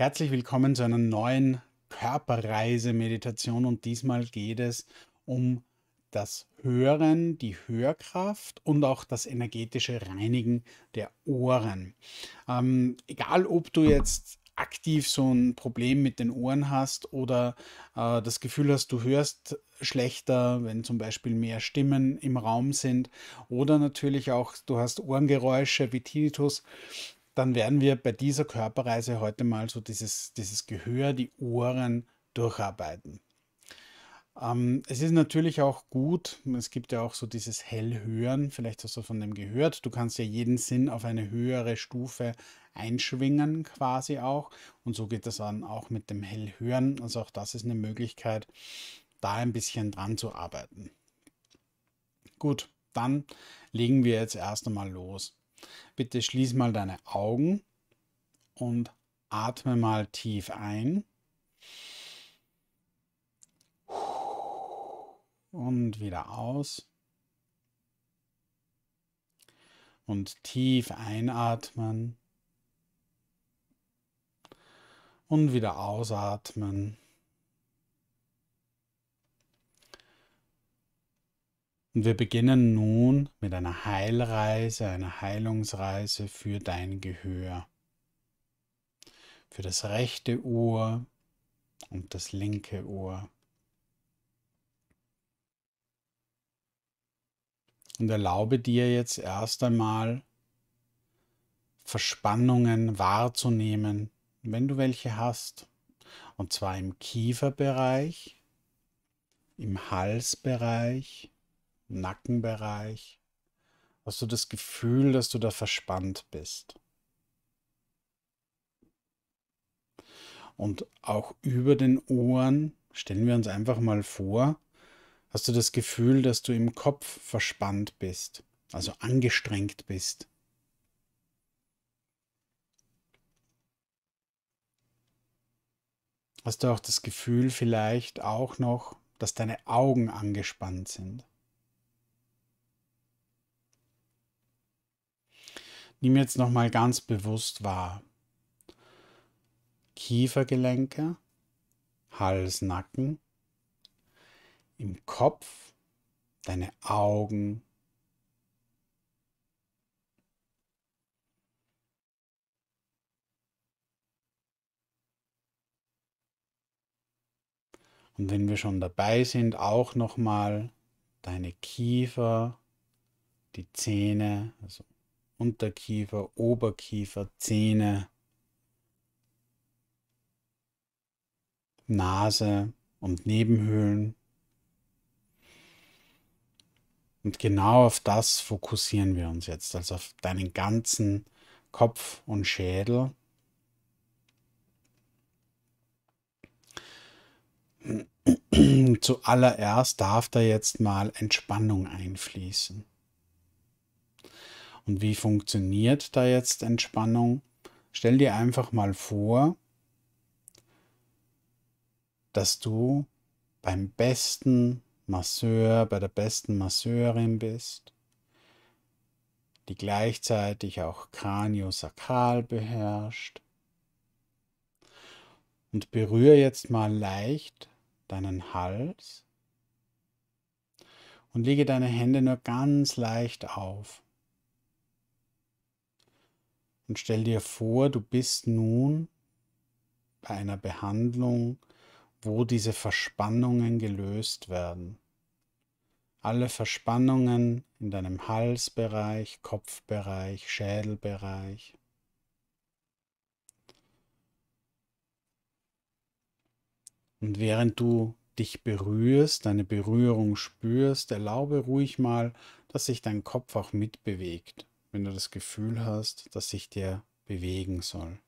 Herzlich willkommen zu einer neuen Körperreise-Meditation und diesmal geht es um das Hören, die Hörkraft und auch das energetische Reinigen der Ohren. Ähm, egal, ob du jetzt aktiv so ein Problem mit den Ohren hast oder äh, das Gefühl hast, du hörst schlechter, wenn zum Beispiel mehr Stimmen im Raum sind oder natürlich auch du hast Ohrengeräusche wie Tinnitus dann werden wir bei dieser Körperreise heute mal so dieses, dieses Gehör, die Ohren durcharbeiten. Ähm, es ist natürlich auch gut, es gibt ja auch so dieses Hellhören, vielleicht hast du von dem gehört. Du kannst ja jeden Sinn auf eine höhere Stufe einschwingen, quasi auch. Und so geht das dann auch mit dem Hellhören. Also auch das ist eine Möglichkeit, da ein bisschen dran zu arbeiten. Gut, dann legen wir jetzt erst einmal los. Bitte schließ mal deine Augen und atme mal tief ein und wieder aus. Und tief einatmen und wieder ausatmen. Und wir beginnen nun mit einer Heilreise, einer Heilungsreise für dein Gehör, für das rechte Ohr und das linke Ohr. Und erlaube dir jetzt erst einmal Verspannungen wahrzunehmen, wenn du welche hast. Und zwar im Kieferbereich, im Halsbereich, Nackenbereich? Hast du das Gefühl, dass du da verspannt bist? Und auch über den Ohren, stellen wir uns einfach mal vor, hast du das Gefühl, dass du im Kopf verspannt bist, also angestrengt bist. Hast du auch das Gefühl vielleicht auch noch, dass deine Augen angespannt sind? Nimm jetzt nochmal ganz bewusst wahr. Kiefergelenke, Hals, Nacken, im Kopf, deine Augen. Und wenn wir schon dabei sind, auch nochmal deine Kiefer, die Zähne, also Unterkiefer, Oberkiefer, Zähne, Nase und Nebenhöhlen. Und genau auf das fokussieren wir uns jetzt, also auf deinen ganzen Kopf und Schädel. Zuallererst darf da jetzt mal Entspannung einfließen. Und wie funktioniert da jetzt Entspannung? Stell dir einfach mal vor, dass du beim besten Masseur, bei der besten Masseurin bist, die gleichzeitig auch Kraniosakral beherrscht. Und berühre jetzt mal leicht deinen Hals und lege deine Hände nur ganz leicht auf. Und stell dir vor, du bist nun bei einer Behandlung, wo diese Verspannungen gelöst werden. Alle Verspannungen in deinem Halsbereich, Kopfbereich, Schädelbereich. Und während du dich berührst, deine Berührung spürst, erlaube ruhig mal, dass sich dein Kopf auch mitbewegt wenn du das Gefühl hast, dass sich der bewegen soll.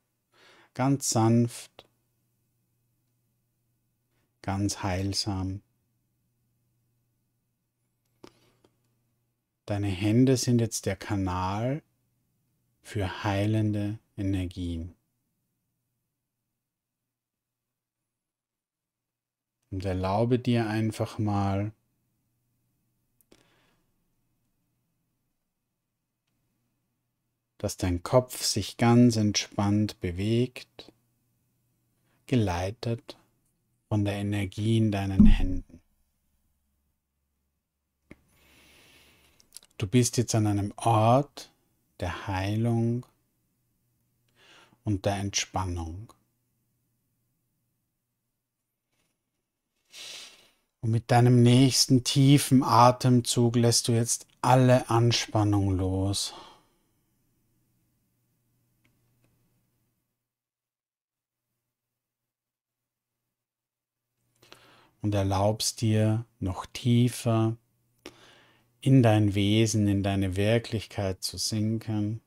Ganz sanft, ganz heilsam. Deine Hände sind jetzt der Kanal für heilende Energien. Und erlaube dir einfach mal, dass dein Kopf sich ganz entspannt bewegt, geleitet von der Energie in deinen Händen. Du bist jetzt an einem Ort der Heilung und der Entspannung. Und mit deinem nächsten tiefen Atemzug lässt du jetzt alle Anspannung los. und erlaubst dir, noch tiefer in dein Wesen, in deine Wirklichkeit zu sinken.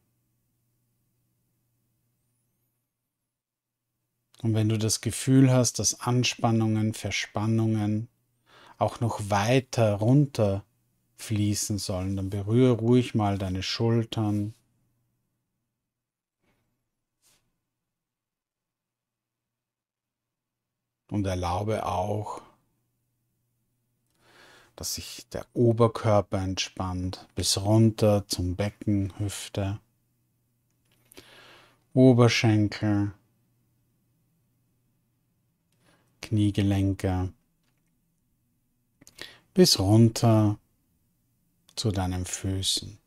Und wenn du das Gefühl hast, dass Anspannungen, Verspannungen auch noch weiter runter fließen sollen, dann berühre ruhig mal deine Schultern. Und erlaube auch, dass sich der Oberkörper entspannt, bis runter zum Becken, Hüfte, Oberschenkel, Kniegelenke, bis runter zu deinen Füßen.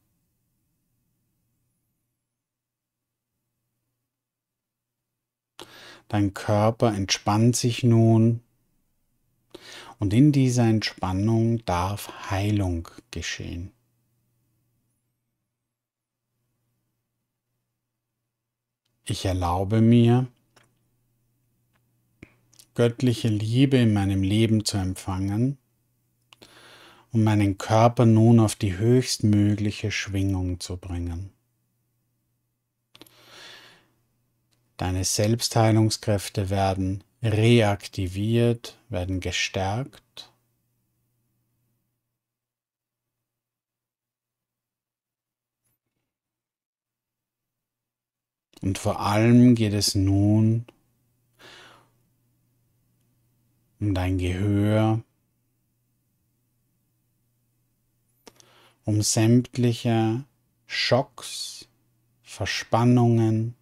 Dein Körper entspannt sich nun und in dieser Entspannung darf Heilung geschehen. Ich erlaube mir, göttliche Liebe in meinem Leben zu empfangen um meinen Körper nun auf die höchstmögliche Schwingung zu bringen. Deine Selbstheilungskräfte werden reaktiviert, werden gestärkt. Und vor allem geht es nun um dein Gehör, um sämtliche Schocks, Verspannungen,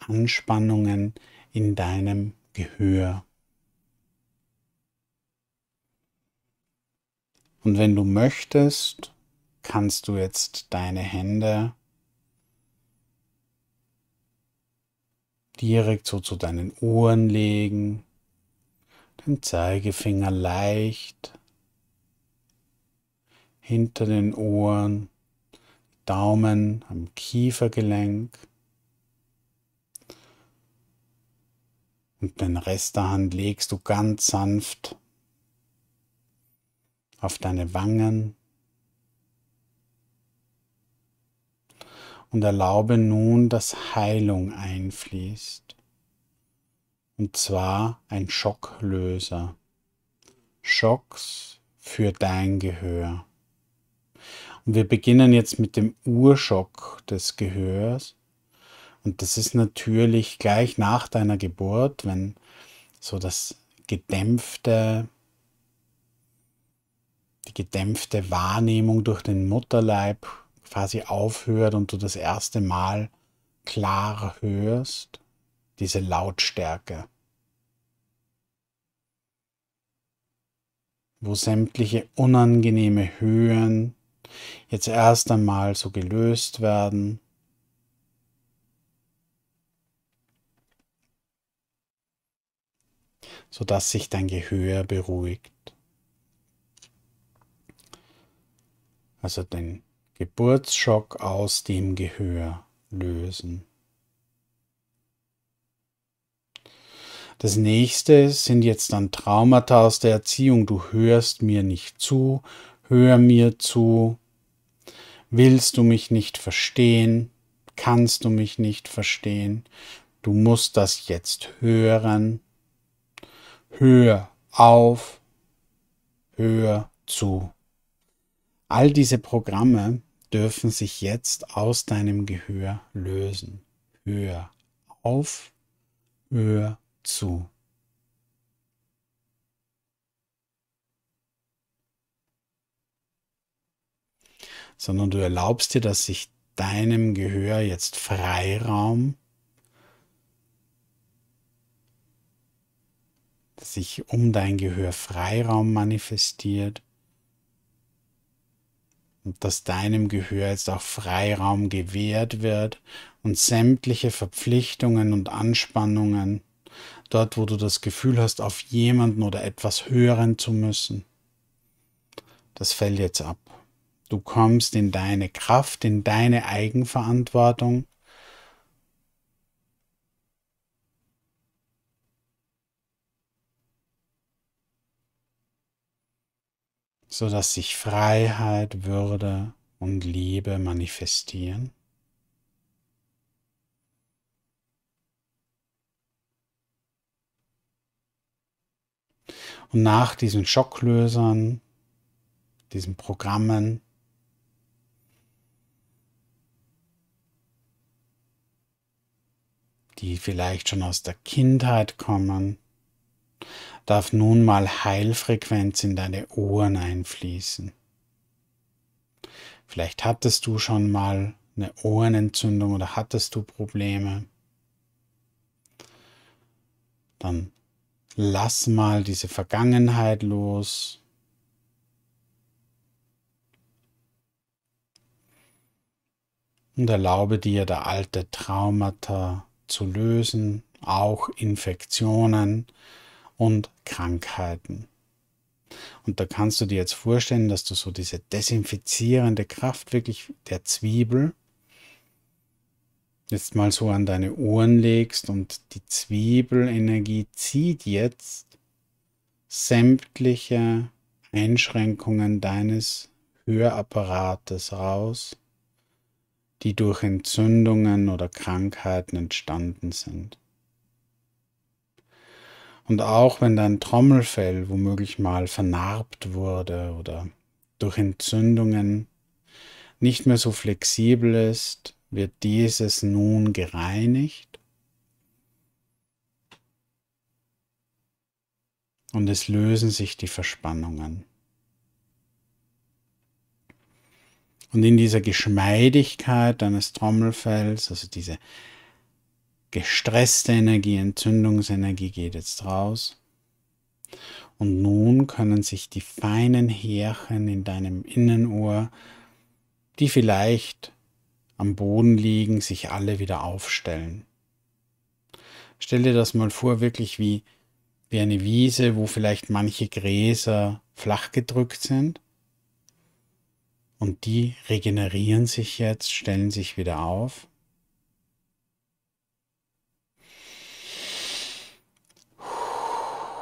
Anspannungen in deinem Gehör. Und wenn du möchtest, kannst du jetzt deine Hände direkt so zu deinen Ohren legen, den Zeigefinger leicht hinter den Ohren, Daumen am Kiefergelenk. Und den Rest der Hand legst du ganz sanft auf deine Wangen und erlaube nun, dass Heilung einfließt. Und zwar ein Schocklöser. Schocks für dein Gehör. Und wir beginnen jetzt mit dem Urschock des Gehörs. Und das ist natürlich gleich nach deiner Geburt, wenn so das gedämpfte, die gedämpfte Wahrnehmung durch den Mutterleib quasi aufhört und du das erste Mal klar hörst, diese Lautstärke, wo sämtliche unangenehme Höhen jetzt erst einmal so gelöst werden sodass sich dein Gehör beruhigt. Also den Geburtsschock aus dem Gehör lösen. Das nächste sind jetzt dann Traumata aus der Erziehung. Du hörst mir nicht zu, hör mir zu. Willst du mich nicht verstehen? Kannst du mich nicht verstehen? Du musst das jetzt hören. Höhe auf, Höhe zu. All diese Programme dürfen sich jetzt aus deinem Gehör lösen. Höhe auf, Höhe zu. Sondern du erlaubst dir, dass sich deinem Gehör jetzt Freiraum dass sich um dein Gehör Freiraum manifestiert und dass deinem Gehör jetzt auch Freiraum gewährt wird und sämtliche Verpflichtungen und Anspannungen, dort wo du das Gefühl hast, auf jemanden oder etwas hören zu müssen, das fällt jetzt ab. Du kommst in deine Kraft, in deine Eigenverantwortung sodass sich Freiheit, Würde und Liebe manifestieren. Und nach diesen Schocklösern, diesen Programmen, die vielleicht schon aus der Kindheit kommen, darf nun mal Heilfrequenz in deine Ohren einfließen. Vielleicht hattest du schon mal eine Ohrenentzündung oder hattest du Probleme. Dann lass mal diese Vergangenheit los. Und erlaube dir, da alte Traumata zu lösen, auch Infektionen, und Krankheiten. Und da kannst du dir jetzt vorstellen, dass du so diese desinfizierende Kraft wirklich der Zwiebel jetzt mal so an deine Ohren legst und die Zwiebelenergie zieht jetzt sämtliche Einschränkungen deines Hörapparates raus, die durch Entzündungen oder Krankheiten entstanden sind. Und auch wenn dein Trommelfell womöglich mal vernarbt wurde oder durch Entzündungen nicht mehr so flexibel ist, wird dieses nun gereinigt. Und es lösen sich die Verspannungen. Und in dieser Geschmeidigkeit deines Trommelfells, also diese gestresste Energie, Entzündungsenergie geht jetzt raus. Und nun können sich die feinen Härchen in deinem Innenohr, die vielleicht am Boden liegen, sich alle wieder aufstellen. Stell dir das mal vor, wirklich wie, wie eine Wiese, wo vielleicht manche Gräser flach gedrückt sind. Und die regenerieren sich jetzt, stellen sich wieder auf.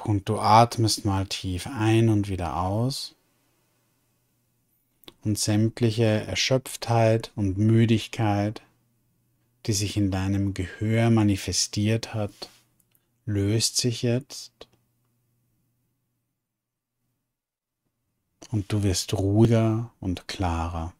und du atmest mal tief ein und wieder aus und sämtliche Erschöpftheit und Müdigkeit, die sich in deinem Gehör manifestiert hat, löst sich jetzt und du wirst ruhiger und klarer.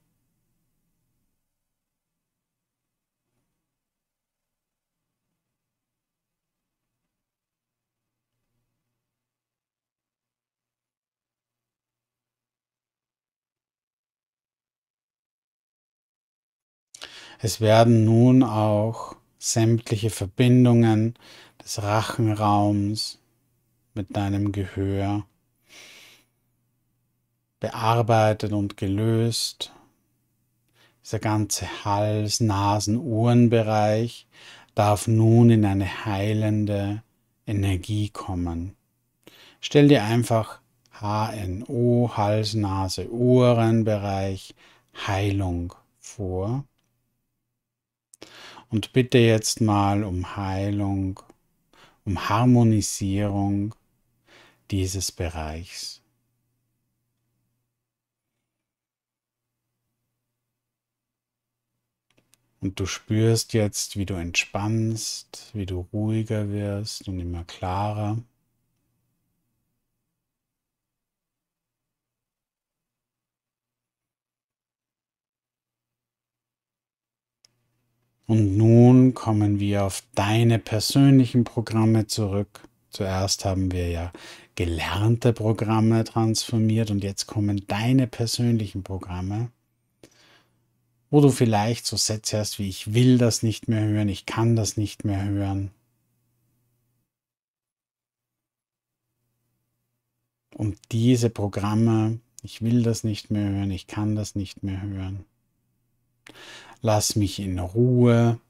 Es werden nun auch sämtliche Verbindungen des Rachenraums mit deinem Gehör bearbeitet und gelöst. Dieser ganze Hals-, Nasen-, Ohrenbereich darf nun in eine heilende Energie kommen. Stell dir einfach HNO, Hals-, Nase-, Ohrenbereich, Heilung vor und bitte jetzt mal um Heilung, um Harmonisierung dieses Bereichs. Und du spürst jetzt, wie du entspannst, wie du ruhiger wirst und immer klarer. Und nun kommen wir auf deine persönlichen Programme zurück. Zuerst haben wir ja gelernte Programme transformiert und jetzt kommen deine persönlichen Programme, wo du vielleicht so Sätze hast wie ich will das nicht mehr hören, ich kann das nicht mehr hören. Und diese Programme, ich will das nicht mehr hören, ich kann das nicht mehr hören, Lass mich in Ruhe.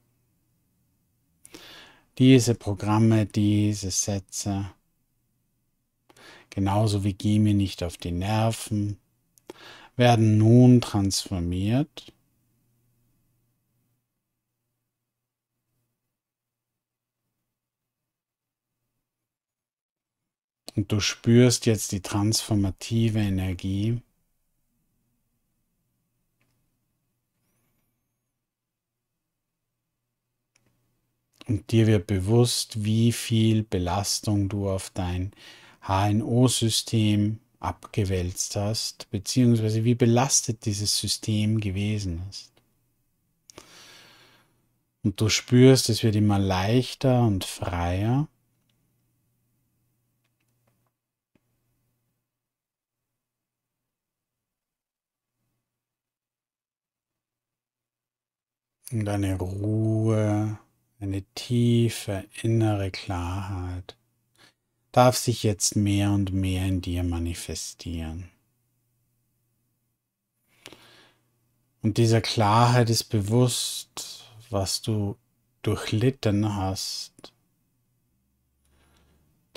Diese Programme, diese Sätze. Genauso wie geh mir nicht auf die Nerven, werden nun transformiert Und du spürst jetzt die transformative Energie Und dir wird bewusst, wie viel Belastung du auf dein HNO-System abgewälzt hast, beziehungsweise wie belastet dieses System gewesen ist. Und du spürst, es wird immer leichter und freier. Und eine Ruhe eine tiefe innere Klarheit darf sich jetzt mehr und mehr in dir manifestieren. Und dieser Klarheit ist bewusst, was du durchlitten hast.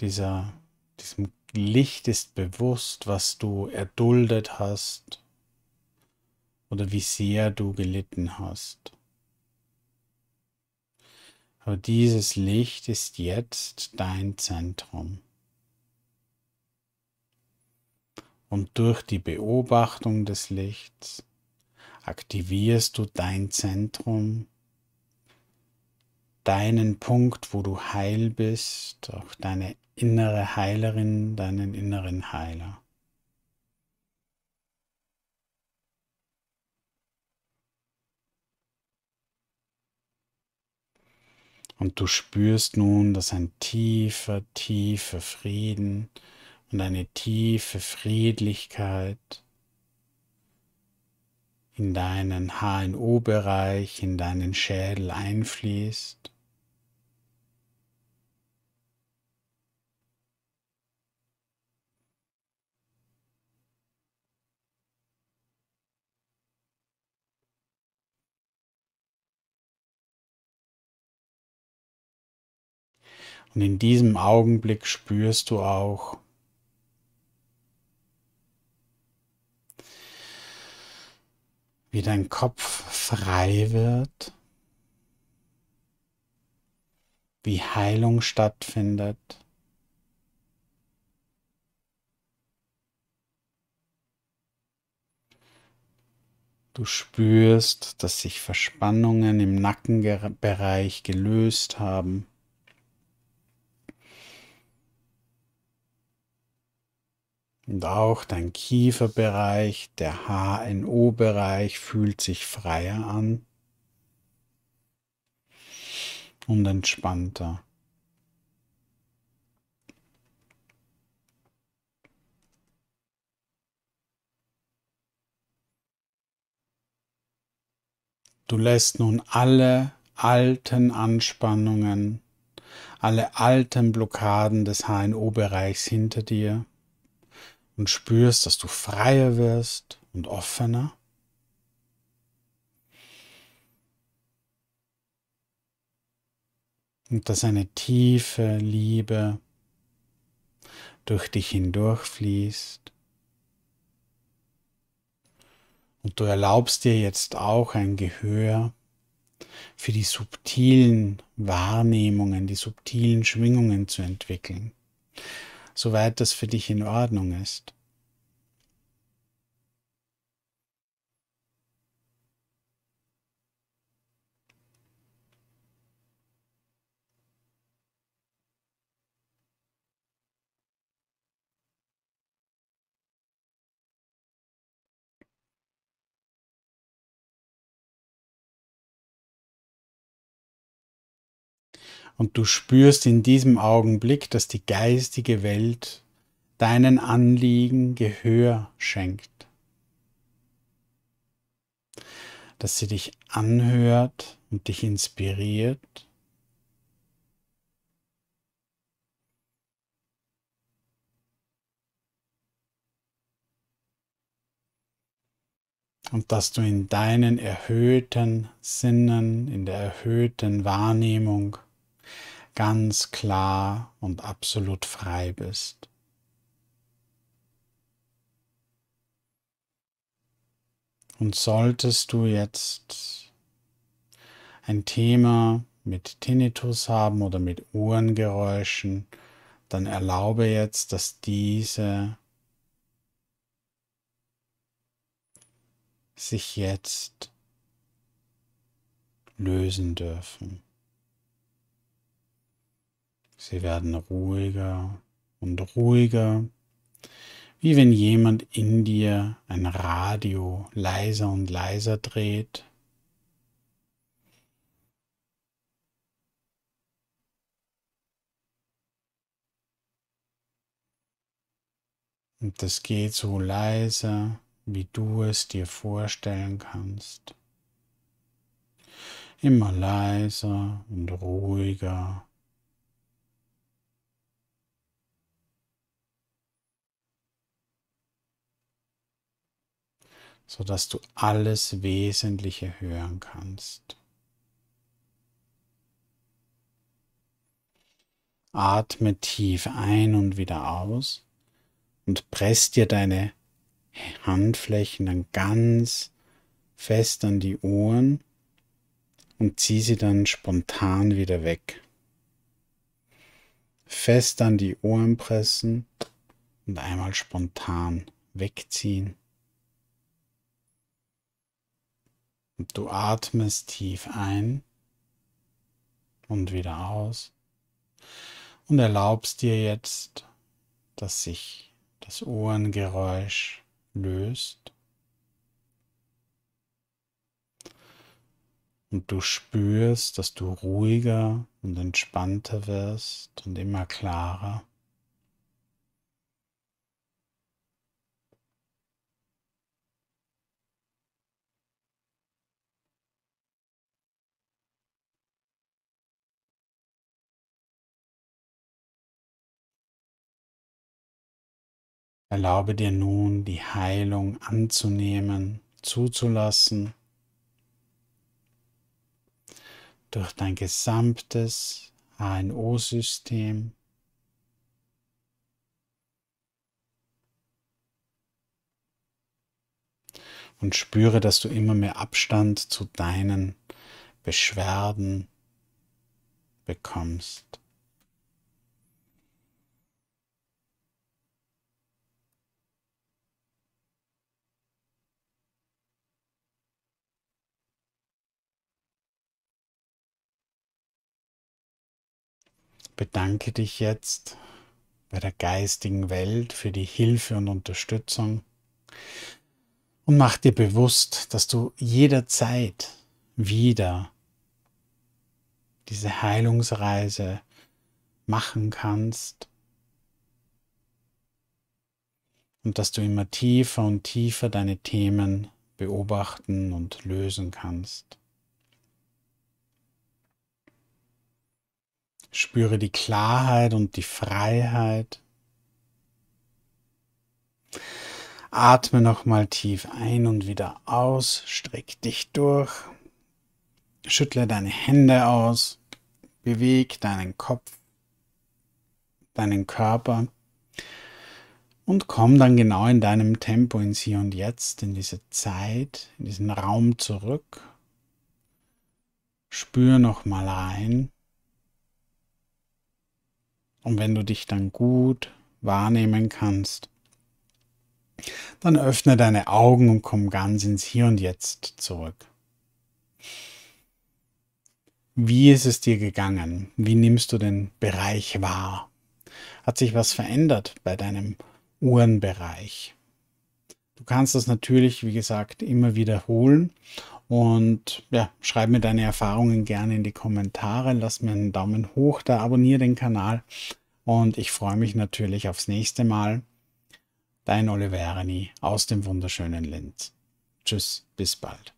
Dieser, diesem Licht ist bewusst, was du erduldet hast oder wie sehr du gelitten hast. Aber dieses Licht ist jetzt dein Zentrum. Und durch die Beobachtung des Lichts aktivierst du dein Zentrum, deinen Punkt, wo du heil bist, auch deine innere Heilerin, deinen inneren Heiler. Und du spürst nun, dass ein tiefer, tiefer Frieden und eine tiefe Friedlichkeit in deinen HNO-Bereich, in deinen Schädel einfließt. Und in diesem Augenblick spürst du auch, wie dein Kopf frei wird, wie Heilung stattfindet. Du spürst, dass sich Verspannungen im Nackenbereich gelöst haben. Und auch dein Kieferbereich, der HNO-Bereich fühlt sich freier an und entspannter. Du lässt nun alle alten Anspannungen, alle alten Blockaden des HNO-Bereichs hinter dir und spürst, dass du freier wirst und offener. Und dass eine tiefe Liebe durch dich hindurchfließt. Und du erlaubst dir jetzt auch ein Gehör für die subtilen Wahrnehmungen, die subtilen Schwingungen zu entwickeln soweit das für dich in Ordnung ist. Und du spürst in diesem Augenblick, dass die geistige Welt deinen Anliegen Gehör schenkt. Dass sie dich anhört und dich inspiriert und dass du in deinen erhöhten Sinnen, in der erhöhten Wahrnehmung ganz klar und absolut frei bist. Und solltest du jetzt ein Thema mit Tinnitus haben oder mit Uhrengeräuschen, dann erlaube jetzt, dass diese sich jetzt lösen dürfen. Sie werden ruhiger und ruhiger, wie wenn jemand in dir ein Radio leiser und leiser dreht. Und das geht so leise, wie du es dir vorstellen kannst. Immer leiser und ruhiger sodass du alles Wesentliche hören kannst. Atme tief ein und wieder aus und presst dir deine Handflächen dann ganz fest an die Ohren und zieh sie dann spontan wieder weg. Fest an die Ohren pressen und einmal spontan wegziehen. Und du atmest tief ein und wieder aus und erlaubst dir jetzt, dass sich das Ohrengeräusch löst. Und du spürst, dass du ruhiger und entspannter wirst und immer klarer. Erlaube dir nun, die Heilung anzunehmen, zuzulassen, durch dein gesamtes HNO-System. Und spüre, dass du immer mehr Abstand zu deinen Beschwerden bekommst. bedanke dich jetzt bei der geistigen Welt für die Hilfe und Unterstützung und mach dir bewusst, dass du jederzeit wieder diese Heilungsreise machen kannst und dass du immer tiefer und tiefer deine Themen beobachten und lösen kannst. Spüre die Klarheit und die Freiheit. Atme nochmal tief ein und wieder aus. Streck dich durch. Schüttle deine Hände aus. Beweg deinen Kopf, deinen Körper. Und komm dann genau in deinem Tempo ins Hier und Jetzt, in diese Zeit, in diesen Raum zurück. Spür nochmal rein. Und wenn du dich dann gut wahrnehmen kannst, dann öffne deine Augen und komm ganz ins Hier und Jetzt zurück. Wie ist es dir gegangen? Wie nimmst du den Bereich wahr? Hat sich was verändert bei deinem Uhrenbereich? Du kannst das natürlich, wie gesagt, immer wiederholen und ja, schreib mir deine Erfahrungen gerne in die Kommentare, lass mir einen Daumen hoch da, abonniere den Kanal und ich freue mich natürlich aufs nächste Mal. Dein Oliverani aus dem wunderschönen Linz. Tschüss, bis bald.